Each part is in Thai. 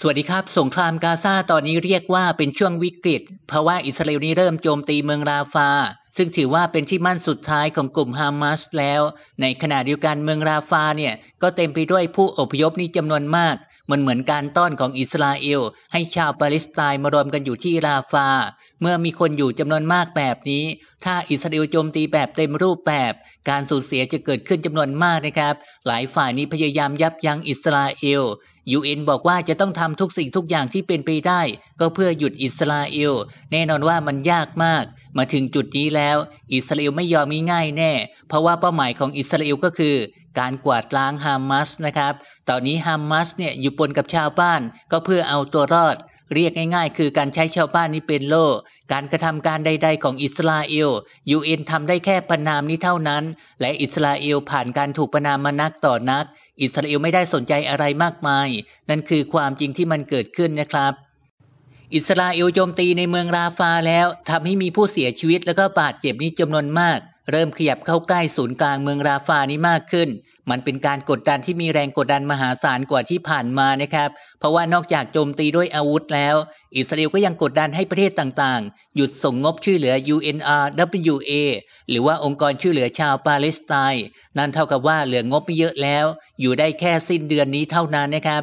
สวัสดีครับสงครามกาซาตอนนี้เรียกว่าเป็นช่วงวิกฤต เพราะว่าอิสราเอลนี้เริ่มโจมตีเมืองราฟา ซึ่งถือว่าเป็นที่มั่นสุดท้ายของกลุ่มฮามาสแล้ว ในขณะเดียวกันเมืองราฟาเนี่ย ก็เต็มไปด้วยผู้อพยพนี่จำนวนมากมันเหมือนการต้อนของอิสราเอล ให้ชาวปาเลสไตน์มารวมกันอยู่ที่ราฟา เมื่อมีคนอยู่จำนวนมากแบบนี้ ถ้าอิสราเอลโจมตีแบบเต็มรูปแบบ การสูญเสียจะเกิดขึ้นจำนวนมากนะครับ หลายฝ่ายนี้พยายามยับยั้งอิสราเอลยูเอ็นบอกว่าจะต้องทำทุกสิ่งทุกอย่างที่เป็นไปได้ ก็เพื่อหยุดอิสราเอล แน่นอนว่ามันยากมาก มาถึงจุดนี้แล้ว อิสราเอลไม่ยอมง่ายแน่ เพราะว่าเป้าหมายของอิสราเอลก็คือการกวาดล้างฮามาสนะครับ ตอนนี้ฮามาสเนี่ย อยู่ปนกับชาวบ้าน ก็เพื่อเอาตัวรอด เรียกง่ายๆ คือการใช้ชาวบ้านนี้เป็นโล่การกระทำการใดๆของอิสราเอลยูเอ็นทำได้แค่ประนามนี้เท่านั้น และอิสราเอลผ่านการถูกประนามมานักต่อนัก อิสราเอลไม่ได้สนใจอะไรมากมาย นั่นคือความจริงที่มันเกิดขึ้นนะครับ อิสราเอลโจมตีในเมืองราฟาแล้วทำให้มีผู้เสียชีวิตและก็บาดเจ็บนี้จำนวนมากเริ่มขยับเข้าใกล้ศูนย์กลางเมืองราฟานี้มากขึ้น มันเป็นการกดดันที่มีแรงกดดันมหาศาลกว่าที่ผ่านมานะครับ เพราะว่านอกจากโจมตีด้วยอาวุธแล้ว อิสราเอลก็ยังกดดันให้ประเทศต่างๆ หยุดส่งงบช่วยเหลือ UNRWA หรือว่าองค์กรช่วยเหลือชาวปาเลสไตน์นั่นเท่ากับว่าเหลืองบไม่เยอะแล้ว อยู่ได้แค่สิ้นเดือนนี้เท่านั้นนะครับ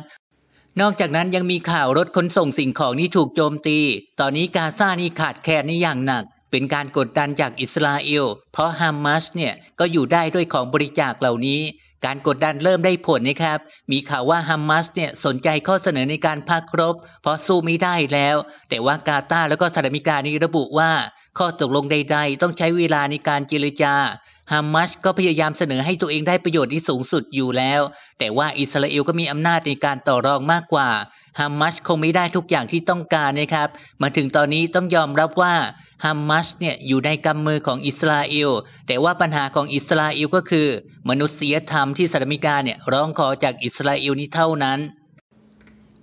นอกจากนั้นยังมีข่าวรถขนส่งสิ่งของนี่ถูกโจมตี ตอนนี้กาซานี่ขาดแคลนนี่อย่างหนักเป็นการกดดันจากอิสราเอล เพราะฮามาสเนี่ยก็อยู่ได้ด้วยของบริจาคเหล่านี้ การกดดันเริ่มได้ผลนะครับ มีข่าวว่าฮามาสเนี่ยสนใจข้อเสนอในการพักครบ เพราะสู้ไม่ได้แล้ว แต่ว่ากาตาร์แล้วก็สหรัฐอเมริกานี้ระบุว่าข้อตกลงใดๆ ต้องใช้เวลาในการเจรจาฮามัสก็พยายามเสนอให้ตัวเองได้ประโยชน์ที่สูงสุดอยู่แล้ว แต่ว่าอิสราเอลก็มีอำนาจในการต่อรองมากกว่าฮามัสคงไม่ได้ทุกอย่างที่ต้องการนะครับ มาถึงตอนนี้ต้องยอมรับว่าฮามัสเนี่ยอยู่ในกำมือของอิสราเอลแต่ว่าปัญหาของอิสราเอลก็คือ มนุษยธรรมที่สหรัฐอเมริกาเนี่ยร้องขอจากอิสราเอลนี้เท่านั้น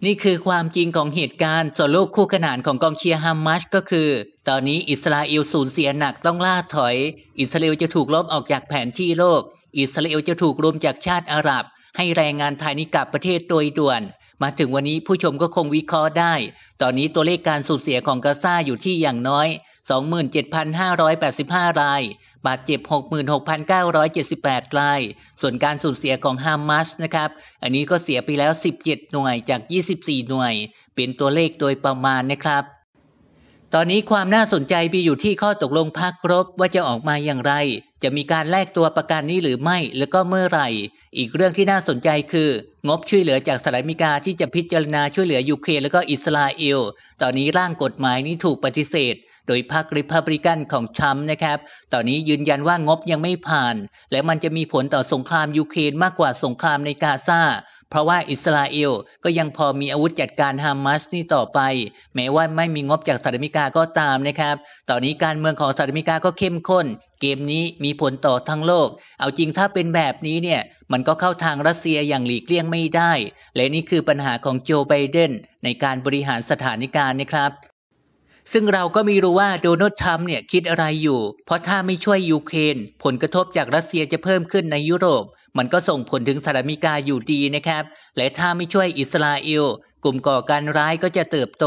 นี่คือความจริงของเหตุการณ์ส่วนลูกคู่ขนานของกองเชียร์ฮามาัสก็คือ ตอนนี้อิสราเอลสูญเสียหนักต้องล่าถอย อิสราเอลจะถูกลบออกจากแผนที่โลก อิสราเอลจะถูกรวมจากชาติอาหรับให้แรงงานไทยนี้กลับประเทศโดยด่วน มาถึงวันนี้ผู้ชมก็คงวิเคราะห์ได้ ตอนนี้ตัวเลขการสูญเสียของกาซาอยู่ที่อย่างน้อย27,585ราย บาดเจ็บ 66,978ราย ส่วนการสูญเสียของฮามาสนะครับ อันนี้ก็เสียไปแล้ว 17 หน่วยจาก 24 หน่วย เป็นตัวเลขโดยประมาณนะครับ ตอนนี้ความน่าสนใจไปอยู่ที่ข้อตกลงพักรบว่าจะออกมาอย่างไรจะมีการแลกตัวประกันนี้หรือไม่ แล้วก็เมื่อไหร่ อีกเรื่องที่น่าสนใจคือ งบช่วยเหลือจากสหรัฐอเมริกาที่จะพิจารณาช่วยเหลือยูเครนแล้วก็อิสราเอล ตอนนี้ร่างกฎหมายนี้ถูกปฏิเสธ โดยพรรคริพับริกันของทรัมป์นะครับ ตอนนี้ยืนยันว่างบยังไม่ผ่าน และมันจะมีผลต่อสงครามยูเครนมากกว่าสงครามในกาซาเพราะว่าอิสราเอลก็ยังพอมีอาวุธจัดการฮามาสนี่ต่อไป แม้ว่าไม่มีงบจากสหรัฐอเมริกาก็ตามนะครับ ตอนนี้การเมืองของสหรัฐอเมริกาก็เข้มข้น เกมนี้มีผลต่อทั้งโลก เอาจริงถ้าเป็นแบบนี้เนี่ย มันก็เข้าทางรัสเซียอย่างหลีกเลี่ยงไม่ได้ และนี่คือปัญหาของโจไบเดนในการบริหารสถานการณ์นะครับ ซึ่งเราก็ไม่รู้ว่าโดนัลด์ทรัมป์เนี่ยคิดอะไรอยู่ เพราะถ้าไม่ช่วยยูเครนผลกระทบจากรัสเซียจะเพิ่มขึ้นในยุโรปมันก็ส่งผลถึงสหรัฐอเมริกาอยู่ดีนะครับ และถ้าไม่ช่วยอิสราเอลกลุ่มก่อการร้ายก็จะเติบโต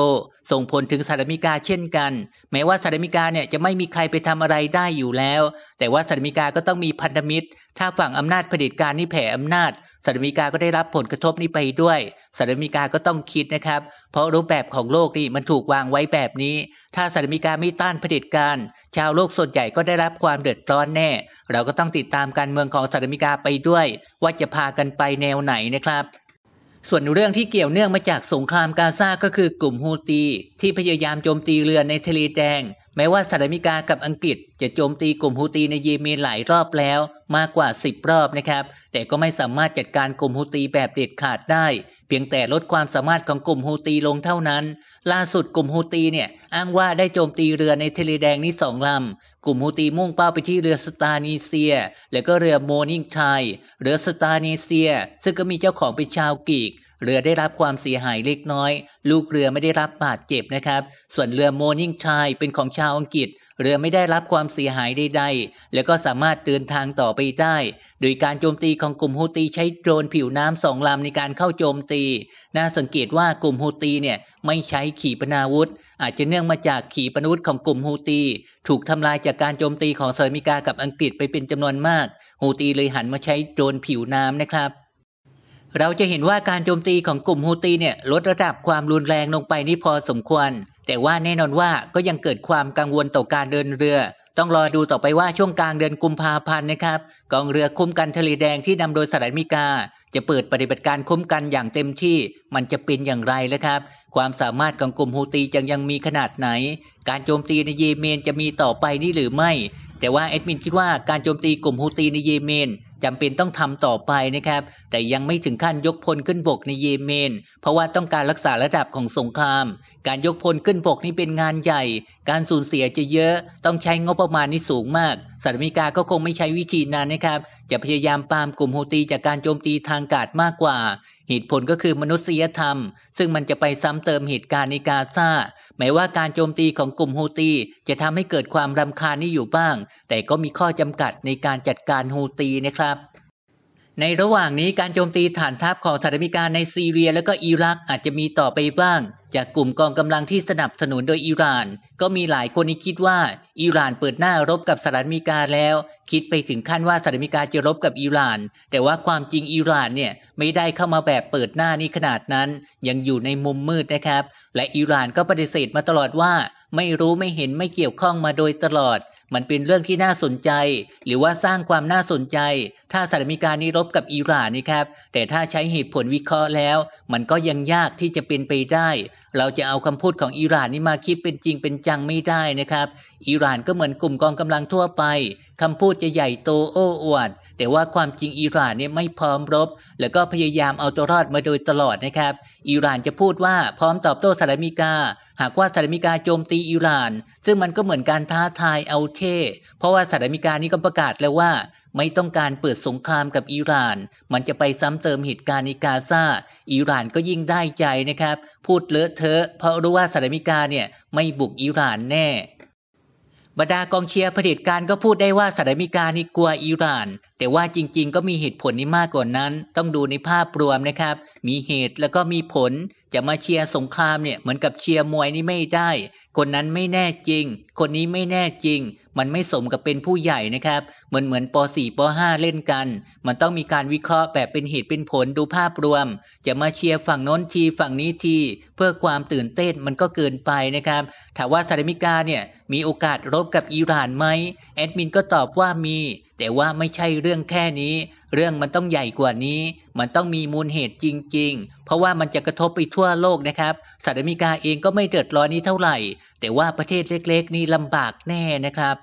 ส่งผลถึงสหรัฐอเมริกาเช่นกัน แม้ว่าสหรัฐอเมริกาเนี่ยจะไม่มีใครไปทำอะไรได้อยู่แล้ว แต่ว่าสหรัฐอเมริกาก็ต้องมีพันธมิตร ถ้าฝั่งอำนาจเผด็จการนี่แผ่อำนาจสหรัฐอเมริกาก็ได้รับผลกระทบนี้ไปด้วยสหรัฐอเมริกาก็ต้องคิดนะครับ เพราะรูปแบบของโลกนี่มันถูกวางไว้แบบนี้ถ้าสหรัฐอเมริกาไม่ต้านเผด็จการชาวโลกส่วนใหญ่ก็ได้รับความเดือดร้อนแน่ เราก็ต้องติดตามการเมืองของสหรัฐอเมริกาไปด้วย ว่าจะพากันไปแนวไหนนะครับ ส่วนเรื่องที่เกี่ยวเนื่องมาจากสงครามกาซา ก็คือกลุ่มฮูตีที่พยายามโจมตีเรือในทะเลแดง แม้ว่าสหรัฐอเมริกา กับอังกฤษ จะโจมตีกลุ่มฮูตีในเยเมนหลายรอบแล้วมากกว่า10รอบนะครับ แต่ก็ไม่สามารถจัดการกลุ่มฮูตีแบบเด็ดขาดได้ เพียงแต่ลดความสามารถของกลุ่มฮูตีลงเท่านั้น ล่าสุดกลุ่มฮูตีเนี่ยอ้างว่าได้โจมตีเรือในทะเลแดงนี้สองลำกลุ่มฮูตีมุ่งเป้าไปที่เรือสตานีเซีย และก็เรือโมนิงชัยเรือสตานีเซีย ซึ่งก็มีเจ้าของเป็นชาวกีกเรือได้รับความเสียหายเล็กน้อย ลูกเรือไม่ได้รับบาดเจ็บนะครับ ส่วนเรือโมนิ่งชายเป็นของชาวอังกฤษ เรือไม่ได้รับความเสียหายใดๆ แล้วก็สามารถเดินทางต่อไปได้ โดยการโจมตีของกลุ่มฮูตี ใช้โดรนผิวน้ำสองลำในการเข้าโจมตี น่าสังเกตว่ากลุ่มฮูตีเนี่ยไม่ใช้ขีปนาวุธ อาจจะเนื่องมาจากขีปนาวุธของกลุ่มฮูตี ถูกทำลายจากการโจมตีของเซอร์มิกากับอังกฤษไปเป็นจำนวนมากฮูตีเลยหันมาใช้โดรนผิวน้ำนะครับเราจะเห็นว่าการโจมตีของกลุ่มฮูตีเนี่ยลดระดับความรุนแรงลงไปนี่พอสมควร แต่ว่าแน่นอนว่าก็ยังเกิดความกังวลต่อการเดินเรือ ต้องรอดูต่อไปว่าช่วงกลางเดือนกุมภาพันธ์นะครับ กองเรือคุ้มกันทะเลแดงที่นำโดยสหรัฐอเมริกาจะเปิดปฏิบัติการคุ้มกันอย่างเต็มที่ มันจะเป็นอย่างไรนะครับความสามารถของกลุ่มฮูตีจังยังมีขนาดไหน การโจมตีในเยเมนจะมีต่อไปนี่หรือไม่แต่ว่าเอ็ดมินคิดว่าการโจมตีกลุ่มฮูตีในเยเมนจำเป็นต้องทำต่อไปนะครับ แต่ยังไม่ถึงขั้นยกพลขึ้นบกในเยเมน เพราะว่าต้องการรักษาระดับของสงคราม การยกพลขึ้นบกนี่เป็นงานใหญ่ การสูญเสียจะเยอะ ต้องใช้งบประมาณนี่สูงมากสหรัฐอเมริกา ก็คงไม่ใช้วิธีนั้นนะครับ จะพยายามปามกลุ่มโฮตีจากการโจมตีทางการมากกว่า เหตุผลก็คือมนุษยธรรม ซึ่งมันจะไปซ้ำเติมเหตุการณ์ในกาซาหมายว่าการโจมตีของกลุ่มโฮตี จะทำให้เกิดความรำคาญนี่อยู่บ้าง แต่ก็มีข้อจำกัดในการจัดการโฮตีนะครับ ในระหว่างนี้การโจมตีฐานทัพของสหรัฐอเมริกาในซีเรีย และก็อิรักอาจจะมีต่อไปบ้างจากกลุ่มกองกำลังที่สนับสนุนโดยอิหร่าน ก็มีหลายคนที่คิดว่า อิหร่านเปิดหน้ารบกับสหรัฐอเมริกาแล้ว คิดไปถึงขั้นว่าสหรัฐอเมริกาจะรบกับอิหร่าน แต่ว่าความจริงอิหร่านเนี่ยไม่ได้เข้ามาแบบเปิดหน้านี้ขนาดนั้น ยังอยู่ในมุมมืดนะครับและอิหร่านก็ปฏิเสธมาตลอดว่าไม่รู้ไม่เห็นไม่เกี่ยวข้องมาโดยตลอด มันเป็นเรื่องที่น่าสนใจ หรือว่าสร้างความน่าสนใจ ถ้าสหรัฐอเมริกานี้รบกับอิหร่านนี่ครับ แต่ถ้าใช้เหตุผลวิเคราะห์แล้ว มันก็ยังยากที่จะเป็นไปได้ เราจะเอาคำพูดของอิหร่านนี้มาคิดเป็นจริงเป็นจังไม่ได้นะครับอิหร่านก็เหมือนกลุ่มกองกำลังทั่วไป คำพูดจะใหญ่โตโอ้อวด แต่ว่าความจริงอิหร่านเนี่ยไม่พร้อมรบ แล้วก็พยายามเอาตัวรอดมาโดยตลอดนะครับ อิหร่านจะพูดว่าพร้อมตอบโต้สหรัฐอเมริกา หากว่าสหรัฐอเมริกาโจมตีอิหร่าน ซึ่งมันก็เหมือนการท้าทายเอาเท่ เพราะว่าสหรัฐอเมริกานี่ก็ประกาศแล้วว่า ไม่ต้องการเปิดสงครามกับอิหร่าน มันจะไปซ้ำเติมเหตุการณ์ในกาซาอิหร่านก็ยิ่งได้ใจนะครับ พูดเลอะเทอะเพราะรู้ว่าสหรัฐอเมริกาเนี่ยไม่บุกอิหร่านแน่บรรดากองเชียร์เผด็จการก็พูดได้ว่าสหรัฐอเมริกานี่กลัวอิหร่าน แต่ว่าจริงๆ ก็มีเหตุผลนี้มากกว่านั้น ต้องดูในภาพรวมนะครับ มีเหตุแล้วก็มีผลจะมาเชียร์สงครามเนี่ยเหมือนกับเชียร์มวยนี่ไม่ได้ คนนั้นไม่แน่จริง คนนี้ไม่แน่จริง มันไม่สมกับเป็นผู้ใหญ่นะครับ เหมือนเหมือนป .4 ป .5 เล่นกัน มันต้องมีการวิเคราะห์แบบเป็นเหตุเป็นผลดูภาพรวม จะมาเชียร์ฝั่งโน้นทีฝั่งนี้ที เพื่อความตื่นเต้นมันก็เกินไปนะครับ ถามว่าซาดิมิกาเนี่ยมีโอกาสรบกับอิหร่านไหมแอดมินก็ตอบว่ามีแต่ว่าไม่ใช่เรื่องแค่นี้ เรื่องมันต้องใหญ่กว่านี้ มันต้องมีมูลเหตุจริงๆ เพราะว่ามันจะกระทบไปทั่วโลกนะครับสหรัฐอเมริกาเองก็ไม่เดือดร้อนนี้เท่าไหร่ แต่ว่าประเทศเล็กๆนี่ลำบากแน่นะครับ